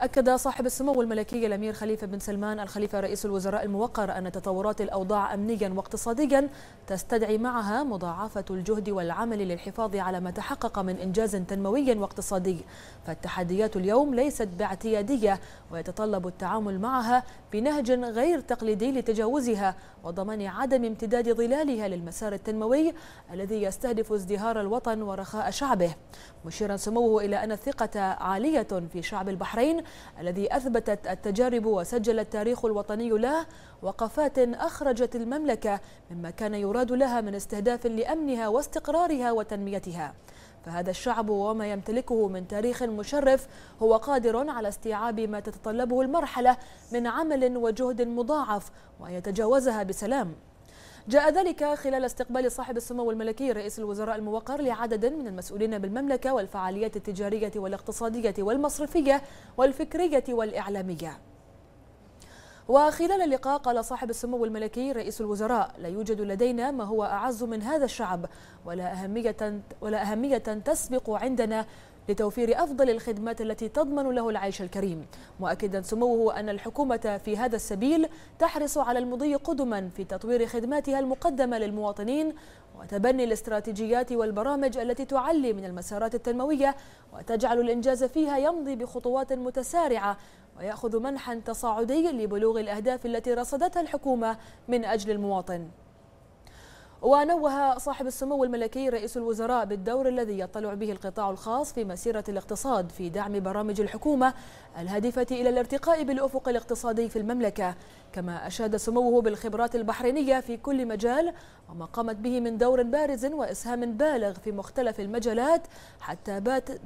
أكد صاحب السمو الملكي الأمير خليفة بن سلمان الخليفة رئيس الوزراء الموقر أن تطورات الأوضاع أمنيا واقتصاديا تستدعي معها مضاعفة الجهد والعمل للحفاظ على ما تحقق من إنجاز تنموي واقتصادي فالتحديات اليوم ليست باعتيادية ويتطلب التعامل معها بنهج غير تقليدي لتجاوزها وضمان عدم امتداد ظلالها للمسار التنموي الذي يستهدف ازدهار الوطن ورخاء شعبه مشيرا سموه إلى أن الثقة عالية في شعب البحرين الذي أثبتت التجارب وسجل التاريخ الوطني له وقفات أخرجت المملكة مما كان يراد لها من استهداف لأمنها واستقرارها وتنميتها فهذا الشعب وما يمتلكه من تاريخ مشرف هو قادر على استيعاب ما تتطلبه المرحلة من عمل وجهد مضاعف وأن يتجاوزها بسلام جاء ذلك خلال استقبال صاحب السمو الملكي رئيس الوزراء الموقر لعدد من المسؤولين بالمملكة والفعاليات التجارية والاقتصادية والمصرفية والفكرية والإعلامية وخلال اللقاء قال صاحب السمو الملكي رئيس الوزراء لا يوجد لدينا ما هو أعز من هذا الشعب ولا أهمية, ولا أهمية تسبق عندنا لتوفير أفضل الخدمات التي تضمن له العيش الكريم مؤكدا سموه أن الحكومة في هذا السبيل تحرص على المضي قدما في تطوير خدماتها المقدمة للمواطنين وتبني الاستراتيجيات والبرامج التي تعلي من المسارات التنموية وتجعل الإنجاز فيها يمضي بخطوات متسارعة ويأخذ منحا تصاعدي لبلوغ الأهداف التي رصدتها الحكومة من أجل المواطن ونوه صاحب السمو الملكي رئيس الوزراء بالدور الذي يطلع به القطاع الخاص في مسيرة الاقتصاد في دعم برامج الحكومة الهادفة إلى الارتقاء بالأفق الاقتصادي في المملكة كما أشاد سموه بالخبرات البحرينية في كل مجال وما قامت به من دور بارز وإسهام بالغ في مختلف المجالات حتى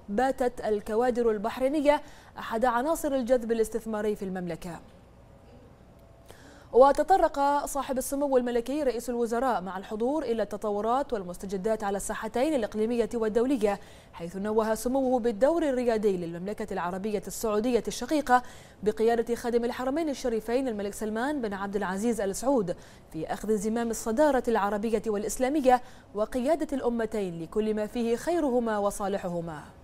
باتت الكوادر البحرينية أحد عناصر الجذب الاستثماري في المملكة وتطرق صاحب السمو الملكي رئيس الوزراء مع الحضور إلى التطورات والمستجدات على الساحتين الإقليمية والدولية حيث نوه سموه بالدور الريادي للمملكة العربية السعودية الشقيقة بقيادة خادم الحرمين الشريفين الملك سلمان بن عبد العزيز آل سعود في أخذ زمام الصدارة العربية والإسلامية وقيادة الأمتين لكل ما فيه خيرهما وصالحهما